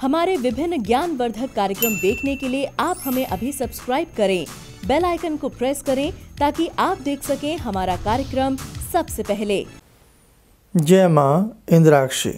हमारे विभिन्न ज्ञानवर्धक कार्यक्रम देखने के लिए आप हमें अभी सब्सक्राइब करें बेल आइकन को प्रेस करें ताकि आप देख सकें हमारा कार्यक्रम सबसे पहले जय माँ इंद्राक्षी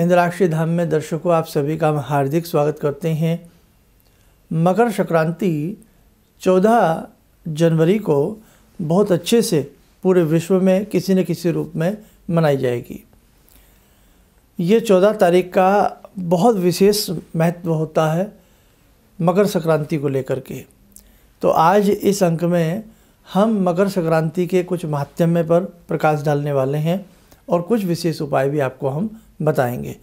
इंद्राक्षी धाम में दर्शकों आप सभी का हम हार्दिक स्वागत करते हैं मकर संक्रांति 14 जनवरी को बहुत अच्छे से पूरे विश्व में किसी न किसी रूप में मनाई जाएगी ये चौदह तारीख का बहुत विशेष महत्व होता है मकर संक्रांति को लेकर के तो आज इस अंक में हम मकर संक्रांति के कुछ महात्म्य पर प्रकाश डालने वाले हैं और कुछ विशेष उपाय भी आपको हम बताएंगे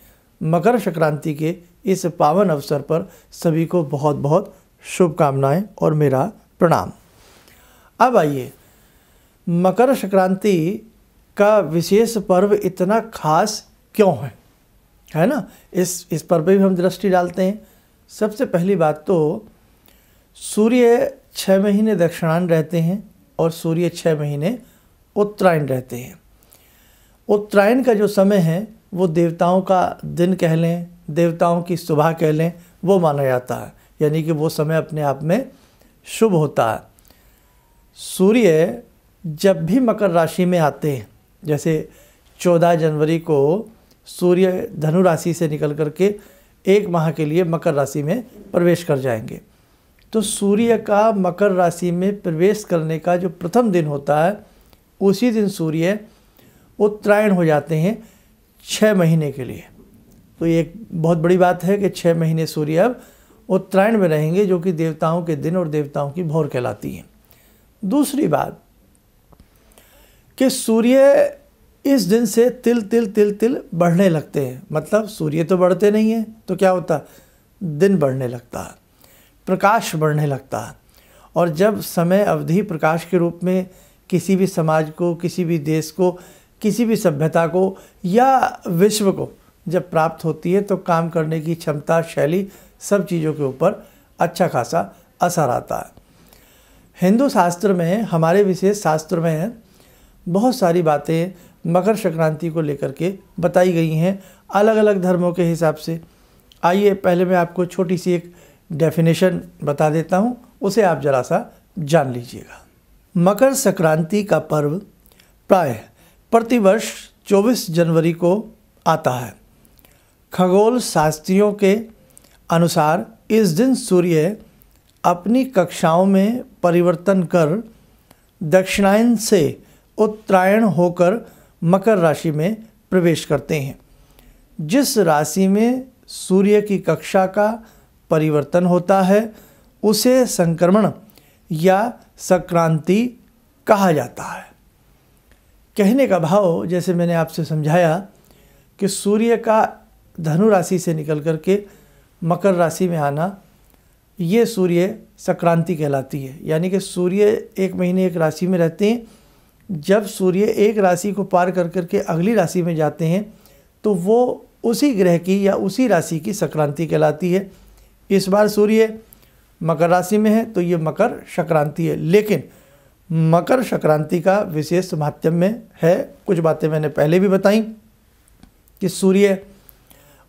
मकर संक्रांति के इस पावन अवसर पर सभी को बहुत बहुत शुभकामनाएं और मेरा प्रणाम अब आइए मकर संक्रांति का विशेष पर्व इतना खास क्यों है है ना इस इस पर भी हम दृष्टि डालते हैं सबसे पहली बात तो सूर्य छः महीने दक्षिणायन रहते हैं और सूर्य छः महीने उत्तरायण रहते हैं उत्तरायण का जो समय है वो देवताओं का दिन कह लें देवताओं की सुबह कह लें वो माना जाता है यानी कि वो समय अपने आप में शुभ होता है सूर्य जब भी मकर राशि में आते हैं जैसे चौदह जनवरी को सूर्य धनु राशि से निकल कर के एक माह के लिए मकर राशि में प्रवेश कर जाएंगे तो सूर्य का मकर राशि में प्रवेश करने का जो प्रथम दिन होता है उसी दिन सूर्य उत्तरायण हो जाते हैं छः महीने के लिए तो ये एक बहुत बड़ी बात है कि छः महीने सूर्य अब उत्तरायण में रहेंगे जो कि देवताओं के दिन और देवताओं की भौर कहलाती हैं दूसरी बात कि सूर्य इस दिन से तिल तिल तिल तिल बढ़ने लगते हैं मतलब सूर्य तो बढ़ते नहीं हैं तो क्या होता दिन बढ़ने लगता है प्रकाश बढ़ने लगता है और जब समय अवधि प्रकाश के रूप में किसी भी समाज को किसी भी देश को किसी भी सभ्यता को या विश्व को जब प्राप्त होती है तो काम करने की क्षमता शैली सब चीज़ों के ऊपर अच्छा खासा असर आता है हिंदू शास्त्र में हमारे विशेष शास्त्र में बहुत सारी बातें मकर संक्रांति को लेकर के बताई गई हैं अलग अलग धर्मों के हिसाब से आइए पहले मैं आपको छोटी सी एक डेफिनेशन बता देता हूँ उसे आप जरा सा जान लीजिएगा मकर संक्रांति का पर्व प्राय प्रतिवर्ष 24 जनवरी को आता है खगोल शास्त्रियों के अनुसार इस दिन सूर्य अपनी कक्षाओं में परिवर्तन कर दक्षिणायन से उत्तरायण होकर मकर राशि में प्रवेश करते हैं जिस राशि में सूर्य की कक्षा का परिवर्तन होता है उसे संक्रमण या संक्रांति कहा जाता है कहने का भाव जैसे मैंने आपसे समझाया कि सूर्य का धनु राशि से निकल कर के मकर राशि में आना ये सूर्य संक्रांति कहलाती है यानी कि सूर्य एक महीने एक राशि में रहते हैं जब सूर्य एक राशि को पार कर करके अगली राशि में जाते हैं तो वो उसी ग्रह की या उसी राशि की संक्रांति कहलाती है इस बार सूर्य मकर राशि में है तो ये मकर संक्रांति है लेकिन मकर संक्रांति का विशेष माध्यम में है कुछ बातें मैंने पहले भी बताई कि सूर्य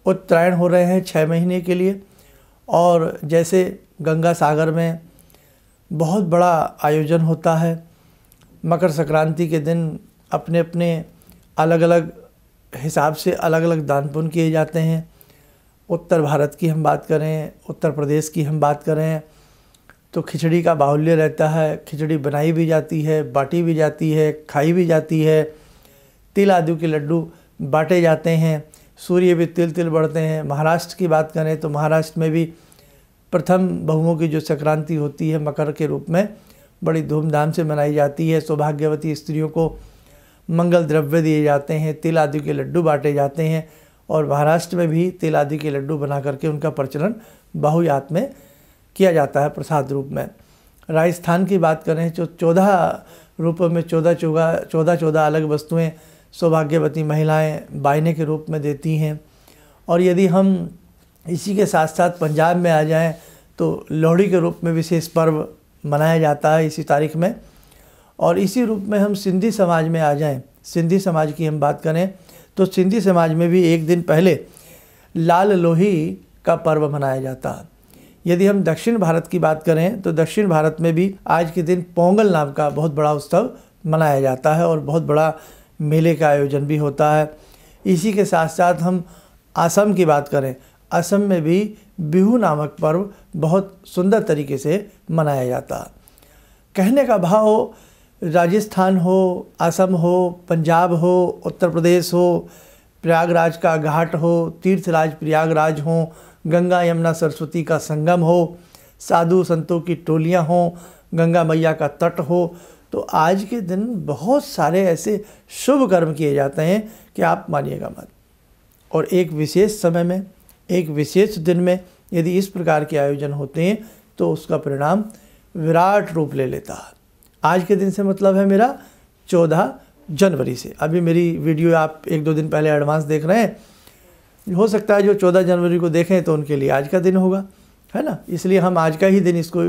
उत्तरायण हो रहे हैं छः महीने के लिए और जैसे गंगा सागर में बहुत बड़ा आयोजन होता है मकर संक्रांति के दिन अपने अपने अलग अलग हिसाब से अलग अलग दान पुण्य किए जाते हैं उत्तर भारत की हम बात करें उत्तर प्रदेश की हम बात करें तो खिचड़ी का बाहुल्य रहता है खिचड़ी बनाई भी जाती है बाटी भी जाती है खाई भी जाती है तिल आदि के लड्डू बाँटे जाते हैं सूर्य भी तिल तिल बढ़ते हैं महाराष्ट्र की बात करें तो महाराष्ट्र में भी प्रथम बहुओं की जो संक्रांति होती है मकर के रूप में बड़ी धूमधाम से मनाई जाती है सौभाग्यवती स्त्रियों को मंगल द्रव्य दिए जाते हैं तिल आदि के लड्डू बांटे जाते हैं और महाराष्ट्र में भी तिल आदि के लड्डू बना करके उनका प्रचलन बाहुयात में किया जाता है प्रसाद रूप में राजस्थान की बात करें तो चौदह रूपों में चौदह चौगा चौदह चौदह अलग वस्तुएं सौभाग्यवती महिलाएं बाइने के रूप में देती हैं और यदि हम इसी के साथ साथ पंजाब में आ जाएं तो लोहड़ी के रूप में विशेष पर्व मनाया जाता है इसी तारीख में और इसी रूप में हम सिंधी समाज में आ जाएं सिंधी समाज की हम बात करें तो सिंधी समाज में भी एक दिन पहले लाल लोही का पर्व मनाया जाता है यदि हम दक्षिण भारत की बात करें तो दक्षिण भारत में भी आज के दिन पोंगल नाम का बहुत बड़ा उत्सव मनाया जाता है और बहुत बड़ा मेले का आयोजन भी होता है इसी के साथ साथ हम असम की बात करें असम में भी बिहू नामक पर्व बहुत सुंदर तरीके से मनाया जाता कहने का भाव राजस्थान हो असम हो पंजाब हो उत्तर प्रदेश हो प्रयागराज का घाट हो तीर्थराज प्रयागराज हो गंगा यमुना सरस्वती का संगम हो साधु संतों की टोलियां हों गंगा मैया का तट हो तो आज के दिन बहुत सारे ऐसे शुभ कर्म किए जाते हैं कि आप मानिएगा मत और एक विशेष समय में एक विशेष दिन में यदि इस प्रकार के आयोजन होते हैं तो उसका परिणाम विराट रूप ले लेता है आज के दिन से मतलब है मेरा चौदह जनवरी से अभी मेरी वीडियो आप एक दो दिन पहले एडवांस देख रहे हैं हो सकता है जो चौदह जनवरी को देखें तो उनके लिए आज का दिन होगा है ना इसलिए हम आज का ही दिन इसको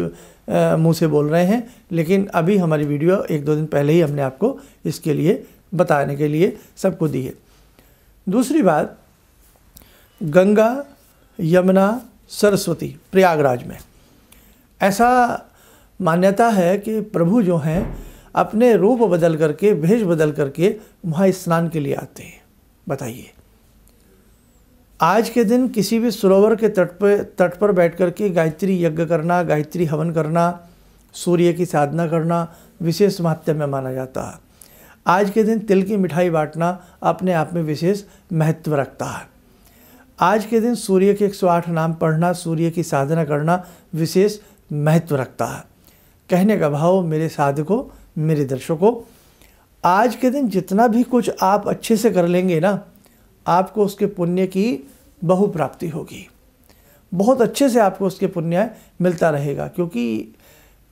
मुंह से बोल रहे हैं लेकिन अभी हमारी वीडियो एक दो दिन पहले ही हमने आपको इसके लिए बताने के लिए सबको दी है दूसरी बात गंगा यमुना सरस्वती प्रयागराज में ऐसा मान्यता है कि प्रभु जो हैं अपने रूप बदल करके भेष बदल करके वहाँ स्नान के लिए आते हैं बताइए आज के दिन किसी भी सरोवर के तट पर तट पर बैठ कर के गायत्री यज्ञ करना गायत्री हवन करना सूर्य की साधना करना विशेष महत्व में माना जाता है आज के दिन तिल की मिठाई बांटना अपने आप में विशेष महत्व रखता है आज के दिन सूर्य के 108 नाम पढ़ना सूर्य की साधना करना विशेष महत्व रखता है कहने का भाव मेरे साधकों मेरे दर्शकों आज के दिन जितना भी कुछ आप अच्छे से कर लेंगे ना आपको उसके पुण्य की बहु प्राप्ति होगी बहुत अच्छे से आपको उसके पुण्य मिलता रहेगा क्योंकि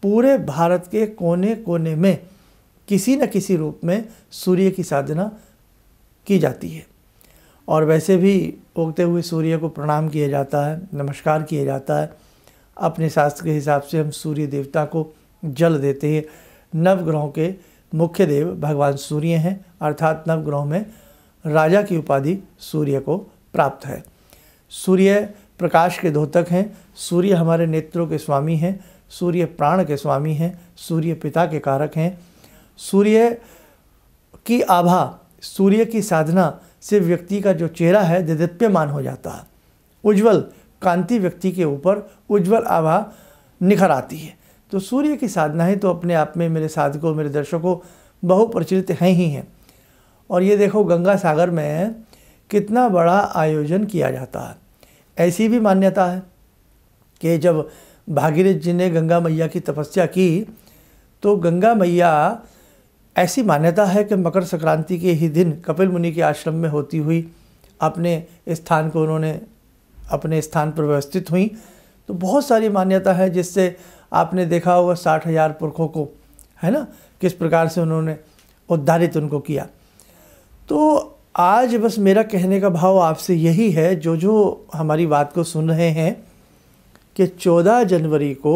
पूरे भारत के कोने कोने में किसी न किसी रूप में सूर्य की साधना की जाती है और वैसे भी उगते हुए सूर्य को प्रणाम किया जाता है नमस्कार किया जाता है अपने शास्त्र के हिसाब से हम सूर्य देवता को जल देते हैं नवग्रहों के मुख्य देव भगवान सूर्य हैं अर्थात नवग्रहों में राजा की उपाधि सूर्य को प्राप्त है सूर्य प्रकाश के धोतक हैं सूर्य हमारे नेत्रों के स्वामी हैं सूर्य प्राण के स्वामी हैं सूर्य पिता के कारक हैं सूर्य की आभा सूर्य की साधना से व्यक्ति का जो चेहरा है दिदीप्यमान हो जाता है उज्जवल कांति व्यक्ति के ऊपर उज्जवल आभा निखर आती है तो सूर्य की साधनाएँ तो अपने आप में मेरे साधकों मेरे दर्शकों बहुप्रचलित हैं ही हैं और ये देखो गंगा सागर में कितना बड़ा आयोजन किया जाता है ऐसी भी मान्यता है कि जब भागीरथ जी ने गंगा मैया की तपस्या की तो गंगा मैया ऐसी मान्यता है कि मकर संक्रांति के ही दिन कपिल मुनि के आश्रम में होती हुई अपने स्थान को उन्होंने अपने स्थान पर व्यवस्थित हुई तो बहुत सारी मान्यता है जिससे आपने देखा होगा साठ हजार पुरखों को है ना किस प्रकार से उन्होंने उद्धारित उनको किया तो आज बस मेरा कहने का भाव आपसे यही है जो जो हमारी बात को सुन रहे हैं कि 14 जनवरी को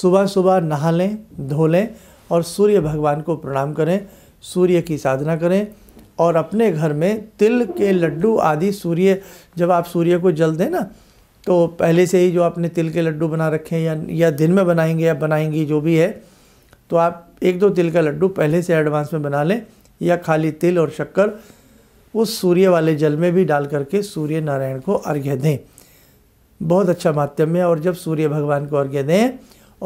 सुबह सुबह नहा लें धो लें और सूर्य भगवान को प्रणाम करें सूर्य की साधना करें और अपने घर में तिल के लड्डू आदि सूर्य जब आप सूर्य को जल दें ना तो पहले से ही जो आपने तिल के लड्डू बना रखे हैं या या दिन में बनाएंगे या बनाएंगी जो भी है तो आप एक दो तिल का लड्डू पहले से एडवांस में बना लें या खाली तिल और शक्कर उस सूर्य वाले जल में भी डाल करके सूर्य नारायण को अर्घ्य दें बहुत अच्छा माध्यम है और जब सूर्य भगवान को अर्घ्य दें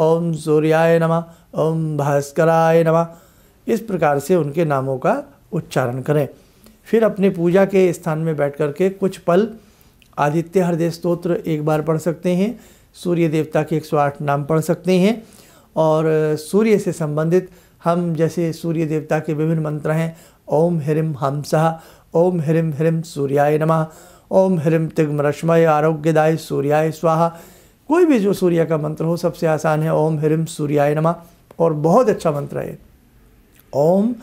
ओम सूर्याय नमः ओम भास्कराय नमः इस प्रकार से उनके नामों का उच्चारण करें फिर अपने पूजा के स्थान में बैठ कर के कुछ पल आदित्य हृदय स्त्रोत्र एक बार पढ़ सकते हैं सूर्य देवता के 108 नाम पढ़ सकते हैं और सूर्य से संबंधित हम जैसे सूर्य देवता के विभिन्न मंत्र हैं ओम ह्रीम हम सह ओम ह्रीम ह्रीम सूर्याय नमः ओम ह्रीम रश्मय आरोग्यदाय सूर्याय स्वाहा कोई भी जो सूर्य का मंत्र हो सबसे आसान है ओम ह्रीम सूर्याय नमः और बहुत अच्छा मंत्र है ओम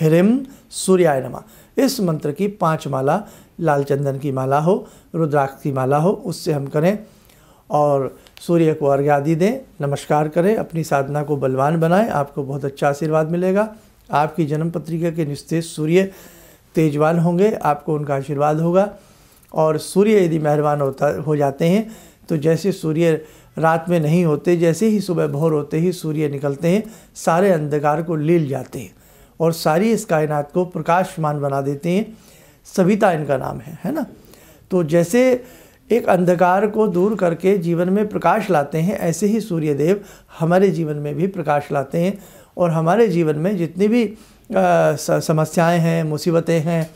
ह्रीम सूर्याय नमा इस मंत्र की पांच माला लाल चंदन की माला हो रुद्राक्ष की माला हो उससे हम करें और सूर्य को अर्घ्यादि दें नमस्कार करें अपनी साधना को बलवान बनाएं आपको बहुत अच्छा आशीर्वाद मिलेगा आपकी जन्म पत्रिका के निस्तेज सूर्य तेजवान होंगे आपको उनका आशीर्वाद होगा और सूर्य यदि मेहरबान होता हो जाते हैं तो जैसे सूर्य रात में नहीं होते जैसे ही सुबह भोर होते ही सूर्य निकलते हैं सारे अंधकार को लील जाते हैं और सारी इस कायनात को प्रकाशमान बना देते हैं सविता इनका नाम है है ना तो जैसे एक अंधकार को दूर करके जीवन में प्रकाश लाते हैं ऐसे ही सूर्यदेव हमारे जीवन में भी प्रकाश लाते हैं और हमारे जीवन में जितनी भी समस्याएं हैं मुसीबतें हैं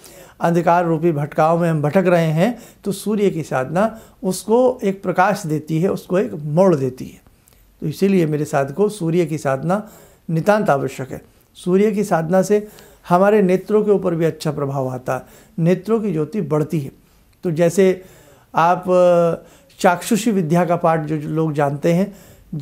अंधकार रूपी भटकाव में हम भटक रहे हैं तो सूर्य की साधना उसको एक प्रकाश देती है उसको एक मोड़ देती है तो इसीलिए मेरे को सूर्य की साधना नितान्त आवश्यक है सूर्य की साधना से हमारे नेत्रों के ऊपर भी अच्छा प्रभाव आता है नेत्रों की ज्योति बढ़ती है तो जैसे आप चाक्षुषी विद्या का पाठ जो लोग जानते हैं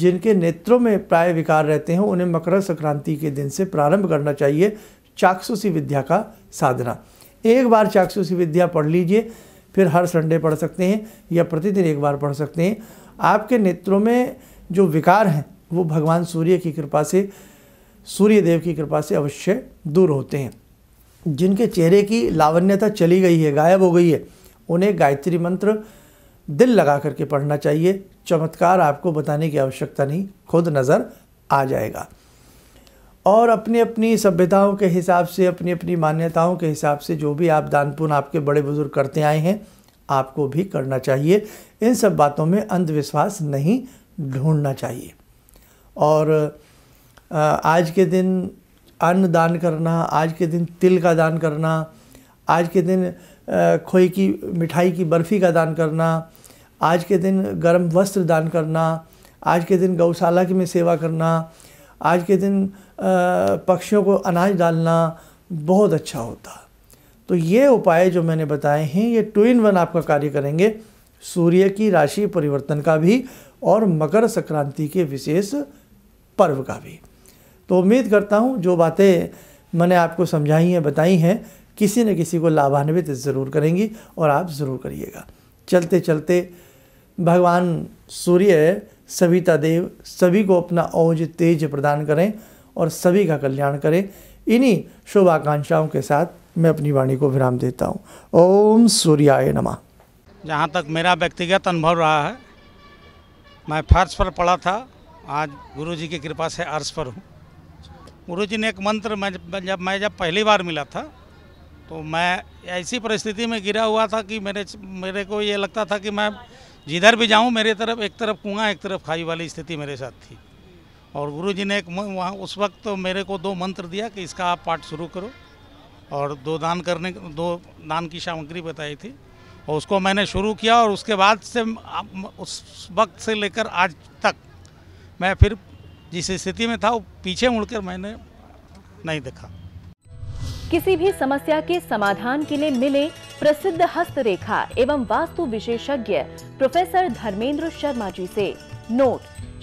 जिनके नेत्रों में प्राय विकार रहते हैं उन्हें मकर संक्रांति के दिन से प्रारंभ करना चाहिए चाक्षुषी विद्या का साधना एक बार चाक्षुषी विद्या पढ़ लीजिए फिर हर संडे पढ़ सकते हैं या प्रतिदिन एक बार पढ़ सकते हैं आपके नेत्रों में जो विकार हैं वो भगवान सूर्य की कृपा से सूर्य देव की कृपा से अवश्य दूर होते हैं जिनके चेहरे की लावण्यता चली गई है गायब हो गई है उन्हें गायत्री मंत्र दिल लगा करके पढ़ना चाहिए चमत्कार आपको बताने की आवश्यकता नहीं खुद नज़र आ जाएगा और अपनी अपनी सभ्यताओं के हिसाब से अपनी अपनी मान्यताओं के हिसाब से जो भी आप दान पुण्य आपके बड़े बुजुर्ग करते आए हैं आपको भी करना चाहिए इन सब बातों में अंधविश्वास नहीं ढूंढना चाहिए और आज के दिन अन्न दान करना आज के दिन तिल का दान करना आज के दिन खोई की मिठाई की बर्फ़ी का दान करना आज के दिन गर्म वस्त्र दान करना आज के दिन गौशाला की में सेवा करना आज के दिन पक्षियों को अनाज डालना बहुत अच्छा होता तो ये उपाय जो मैंने बताए हैं ये टू इन वन आपका कार्य करेंगे सूर्य की राशि परिवर्तन का भी और मकर संक्रांति के विशेष पर्व का भी तो उम्मीद करता हूँ जो बातें मैंने आपको समझाई हैं बताई हैं किसी न किसी को लाभान्वित ज़रूर करेंगी और आप ज़रूर करिएगा चलते चलते भगवान सूर्य सविता देव सभी को अपना औज तेज प्रदान करें और सभी का कल्याण करे इन्हीं शुभ आकांक्षाओं के साथ मैं अपनी वाणी को विराम देता हूँ ओम सूर्याय नमा जहाँ तक मेरा व्यक्तिगत अनुभव रहा है मैं फर्श पर पढ़ा था आज गुरु जी की कृपा से अर्श पर हूँ गुरु जी ने एक मंत्र मैं जब मैं जब पहली बार मिला था तो मैं ऐसी परिस्थिति में गिरा हुआ था कि मेरे मेरे को ये लगता था कि मैं जिधर भी जाऊँ मेरे तरफ एक तरफ कुआं एक तरफ खाई वाली स्थिति मेरे साथ थी और गुरुजी ने एक वहाँ उस वक्त तो मेरे को दो मंत्र दिया कि इसका आप पाठ शुरू करो और दो दान करने दो दान की सामग्री बताई थी और उसको मैंने शुरू किया और उसके बाद से उस वक्त से लेकर आज तक मैं फिर जिस स्थिति में था वो पीछे मुड़कर मैंने नहीं देखा किसी भी समस्या के समाधान के लिए मिले प्रसिद्ध हस्तरेखा एवं वास्तु विशेषज्ञ प्रोफेसर धर्मेंद्र शर्मा जी से नोट